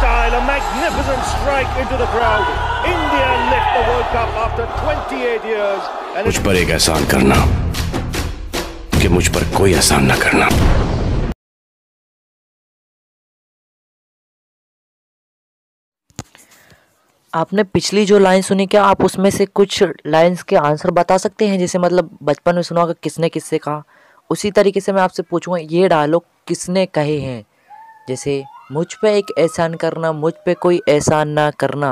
style, a magnificent strike into the crowd. India lift the World Cup after 28 years. And मुझ पर एक एहसान करना कि मुझ पर कोई एहसान ना करना आपने पिछली जो लाइन सुनी क्या आप उसमें से कुछ लाइंस के आंसर बता सकते हैं जैसे मतलब बचपन में सुना होगा किसने किससे कहा उसी तरीके से मैं आपसे पूछूंगा ये डायलॉग किसने कहे हैं जैसे मुझ पे एक एहसान करना मुझ पे कोई एहसान ना करना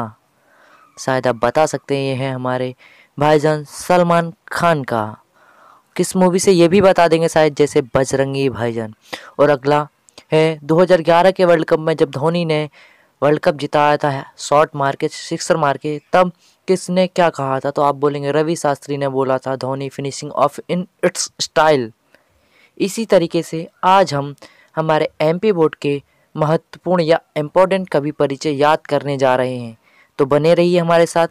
शायद आप बता सकते हैं ये है हमारे भाईजान सलमान खान का किस मूवी से ये भी बता देंगे शायद जैसे बजरंगी भाईजान और अगला है 2011 के वर्ल्ड कप में जब धोनी ने वर्ल्ड कप जिताया था शॉट मार के सिक्सर मार के तब किसने क्या कहा था तो आप बोलेंगे रवि शास्त्री ने बोला था Dhoni finishing off in its style इसी तरीके से आज हम हमारे एमपी बोर्ड के महत्वपूर्ण या इम्पोर्टेंट कवि परिचय याद करने जा रहे हैं तो बने रहिए हमारे साथ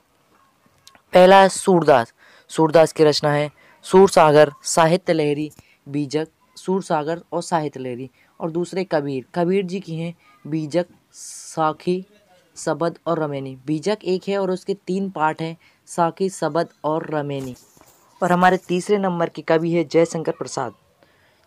पहला है सूरदास सूरदास की रचना है सूर सागर साहित्य लहरी बीजक सूर सागर और साहित्य लहरी और दूसरे कबीर कबीर जी की हैं बीजक साखी सबद और रमेनी बीजक एक है और उसके तीन पार्ट हैं साखी सबद और रमेनी और हमारे तीसरे नंबर के कवि है जयशंकर प्रसाद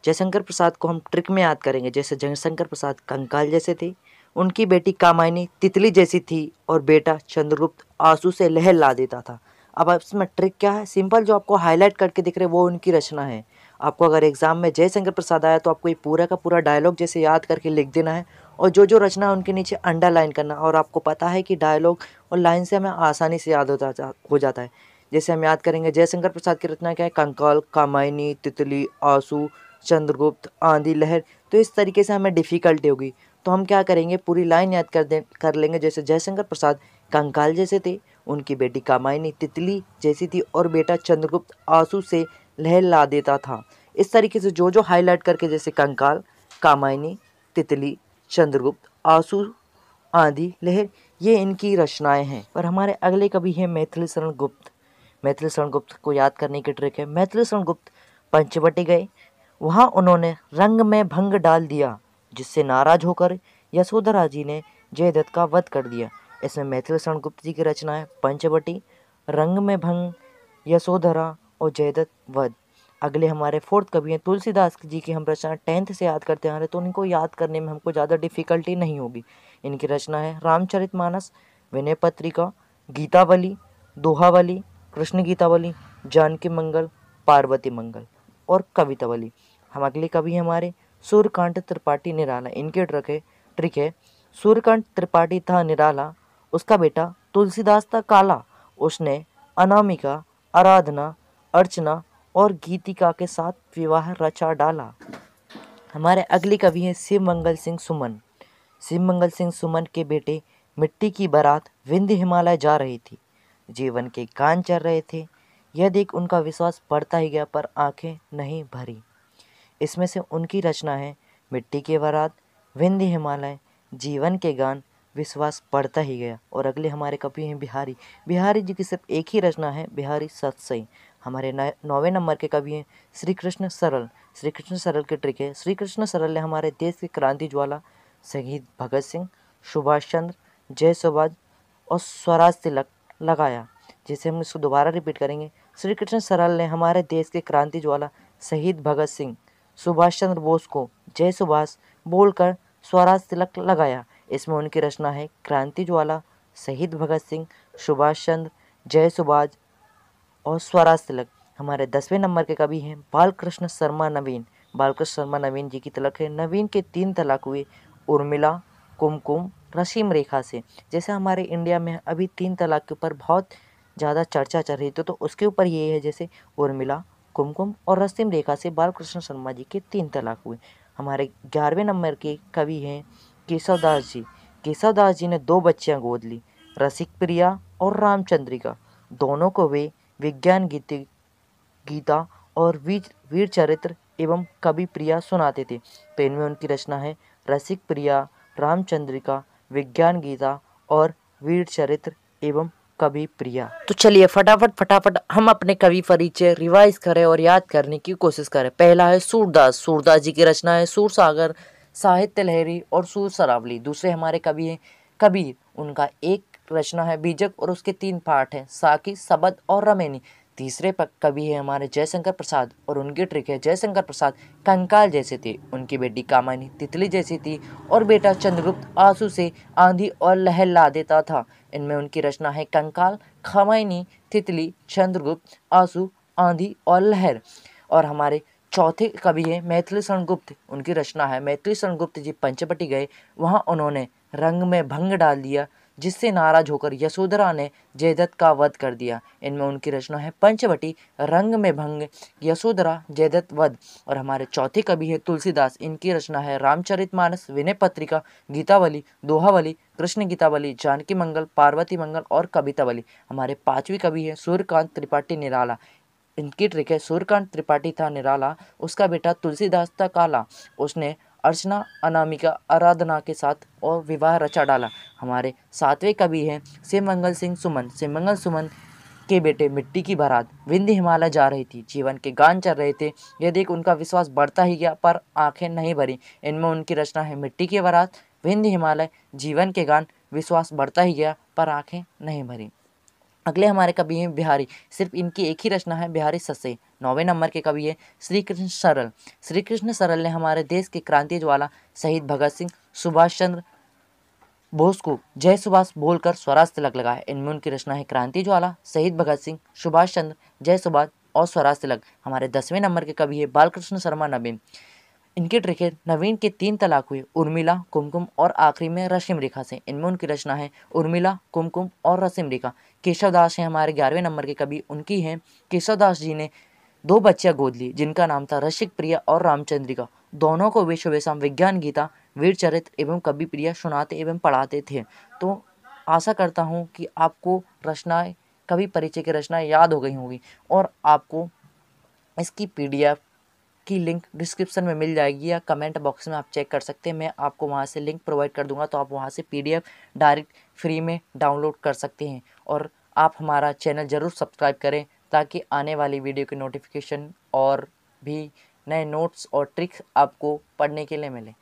जयशंकर प्रसाद को हम ट्रिक में याद करेंगे जैसे जयशंकर प्रसाद कंकाल जैसे थे उनकी बेटी कामायनी तितली जैसी थी और बेटा चंद्रगुप्त आंसू से लहर ला देता था अब इसमें ट्रिक क्या है सिंपल जो आपको हाईलाइट करके दिख रहे वो उनकी रचना है आपको अगर एग्जाम में जयशंकर प्रसाद आया तो आपको ये पूरा का पूरा डायलॉग जैसे याद करके लिख देना है और जो जो रचना है उनके नीचे अंडरलाइन करना और आपको पता है कि डायलॉग और लाइन से हमें आसानी से याद हो जाता हो जाता है जैसे हम याद करेंगे जयशंकर प्रसाद की रचना क्या है कंकाल कामायनी तितली आंसू चंद्रगुप्त आंधी लहर तो इस तरीके से हमें डिफ़िकल्टी होगी तो हम क्या करेंगे पूरी लाइन याद कर दे कर लेंगे जैसे जयशंकर प्रसाद कंकाल जैसे थे उनकी बेटी कामायनी तितली जैसी थी और बेटा चंद्रगुप्त आंसू से लहर ला देता था इस तरीके से जो जो हाईलाइट करके जैसे कंकाल कामायनी तितली चंद्रगुप्त आंसू आंधी लहर ये इनकी रचनाएं हैं पर हमारे अगले कवि हैं मैथिली शरण गुप्त मैथिली शरण गुप्त को याद करने की ट्रिक है मैथिली शरण गुप्त पंचवटी गए वहाँ उन्होंने रंग में भंग डाल दिया जिससे नाराज होकर यशोधरा जी ने जयदत्त का वध कर दिया इसमें मैथिल सरणगुप्त जी की रचना है पंचवटी रंग में भंग यशोधरा और जयदत्त वध अगले हमारे फोर्थ कवि हैं तुलसीदास जी की हम रचना टेंथ से याद करते आ रहे तो उनको याद करने में हमको ज़्यादा डिफ़िकल्टी नहीं होगी इनकी रचना है रामचरित मानस विनय पत्रिका गीतावली दोहावली कृष्ण गीतावली जानकी मंगल पार्वती मंगल और कवितावली हम अगले कवि हमारे सूर्यकांत त्रिपाठी निराला इनके ट्रक है ट्रिक है सूर्यकांत त्रिपाठी था निराला उसका बेटा तुलसीदास था काला उसने अनामिका आराधना अर्चना और गीतिका के साथ विवाह रचा डाला हमारे अगले कवि हैं शिव मंगल सिंह सुमन शिव मंगल सिंह सुमन के बेटे मिट्टी की बारात विंध्य हिमालय जा रही थी जीवन के कान चल रहे थे यह देख उनका विश्वास बढ़ता ही गया पर आंखें नहीं भरी इसमें से उनकी रचना है मिट्टी के बारात विंध्य हिमालय जीवन के गान विश्वास पड़ता ही गया और अगले हमारे कवि हैं बिहारी बिहारी जी की सिर्फ एक ही रचना है बिहारी सतसई हमारे नौवे नंबर के कवि हैं श्री कृष्ण सरल श्री कृष्ण सरल के ट्रिक है श्री कृष्ण सरल ने हमारे देश के क्रांति ज्वाला शहीद भगत सिंह सुभाष चंद्र जय सुभाष और स्वराज तिलक लगाया जिसे हम इसको दोबारा रिपीट करेंगे श्री कृष्ण सरल ने हमारे देश के क्रांति ज्वाला शहीद भगत सिंह सुभाष चंद्र बोस को जय सुभाष बोलकर स्वराज तिलक लगाया इसमें उनकी रचना है क्रांति ज्वाला शहीद भगत सिंह सुभाष चंद्र जय सुभाष और स्वराज तिलक हमारे दसवें नंबर के कवि हैं बालकृष्ण शर्मा नवीन बालकृष्ण शर्मा नवीन जी की तलक है नवीन के तीन तलाक हुए उर्मिला कुमकुम रसीम रेखा से जैसे हमारे इंडिया में अभी तीन तलाक के ऊपर बहुत ज़्यादा चर्चा चल रही थी तो उसके ऊपर ये है जैसे उर्मिला कुमकुम और रस्तिम रेखा से बालकृष्ण शर्मा जी के तीन तलाक हुए हमारे ग्यारहवें नंबर के कवि हैं केशवदास जी केशवदास जी ने दो बच्चियां गोद ली रसिक प्रिया और रामचंद्रिका दोनों को वे विज्ञान गीत गीता और वीर वीर चरित्र एवं कवि प्रिया सुनाते थे तो इनमें उनकी रचना है रसिक प्रिया रामचंद्रिका विज्ञान गीता और वीर चरित्र एवं कवि प्रिया तो चलिए फटाफट फटाफट हम अपने कवि परिचय रिवाइज करें और याद करने की कोशिश करें पहला है सूरदास सूरदास जी की रचना है सूर सागर साहित्य लहरी और सूर सरावली दूसरे हमारे कवि हैं कबीर उनका एक रचना है बीजक और उसके तीन पाठ हैं साकी सबद और रमेनी तीसरे कवि है हमारे जयशंकर प्रसाद और उनकी ट्रिक है जयशंकर प्रसाद कंकाल जैसे थे उनकी बेटी कामानी तितली जैसी थी और बेटा चंद्रगुप्त आंसू से आंधी और लहर ला देता था इनमें उनकी रचना है कंकाल खमाइनी तितली चंद्रगुप्त आंसू आंधी और लहर और हमारे चौथे कवि है मैथिली सरणगुप्त गुप्त उनकी रचना है मैथिली शरण गुप्त जी पंचपटी गए वहाँ उन्होंने रंग में भंग डाल दिया जिससे नाराज होकर यशोधरा ने जयदत्त का वध कर दिया इनमें उनकी रचना है पंचवटी रंग में भंग यशोधरा जयदत्त वध और हमारे चौथे कवि है तुलसीदास इनकी रचना है रामचरितमानस विनय पत्रिका गीतावली दोहावली कृष्ण गीतावली जानकी मंगल पार्वती मंगल और कवितावली हमारे पांचवी कवि है सूर्यकांत त्रिपाठी निराला इनकी ट्रिक है सूर्यकांत त्रिपाठी था निराला उसका बेटा तुलसीदास था काला उसने अर्चना अनामिका आराधना के साथ और विवाह रचा डाला हमारे सातवें कवि हैं मंगल सिंह सुमन मंगल सुमन के बेटे मिट्टी की बारात विंध्य हिमालय जा रही थी जीवन के गान चल रहे थे ये देख उनका विश्वास बढ़ता ही गया पर आंखें नहीं भरी इनमें उनकी रचना है मिट्टी की बारात विंध्य हिमालय जीवन के गान विश्वास बढ़ता ही गया पर आंखें नहीं भरी अगले हमारे कवि हैं बिहारी सिर्फ इनकी एक ही रचना है बिहारी ससे नौवे नंबर के कवि है श्री कृष्ण सरल श्री कृष्ण सरल ने हमारे देश के क्रांति ज्वाला शहीद भगत सिंह सुभाष चंद्र बोस को जय सुभाष बोलकर स्वराज तिलक लगाया इनमें उनकी रचना है क्रांति ज्वाला शहीद भगत सिंह सुभाष चंद्र जय सुभाष और स्वराज तिलक हमारे दसवें नंबर के कवि है बालकृष्ण शर्मा नबीन इनके ट्रिखे नवीन के तीन तलाक हुए उर्मिला कुमकुम और आखिरी में रश्मि रेखा से इनमें उनकी रचना है उर्मिला कुमकुम और रश्मि रेखा केशव दास हैं हमारे ग्यारहवें नंबर के कवि उनकी हैं केशव दास जी ने दो बच्चियां गोद ली जिनका नाम था रसिक प्रिया और रामचंद्रिका दोनों को विश्व वेशम विज्ञान गीता वीर चरित्र एवं कवि प्रिया सुनाते एवं पढ़ाते थे तो आशा करता हूँ कि आपको रचनाएँ कवि परिचय की रचनाएँ याद हो गई होंगी और आपको इसकी पीडीएफ की लिंक डिस्क्रिप्शन में मिल जाएगी या कमेंट बॉक्स में आप चेक कर सकते हैं मैं आपको वहाँ से लिंक प्रोवाइड कर दूंगा तो आप वहाँ से पीडीएफ डायरेक्ट फ्री में डाउनलोड कर सकते हैं और आप हमारा चैनल ज़रूर सब्सक्राइब करें ताकि आने वाली वीडियो के नोटिफिकेशन और भी नए नोट्स और ट्रिक्स आपको पढ़ने के लिए मिलें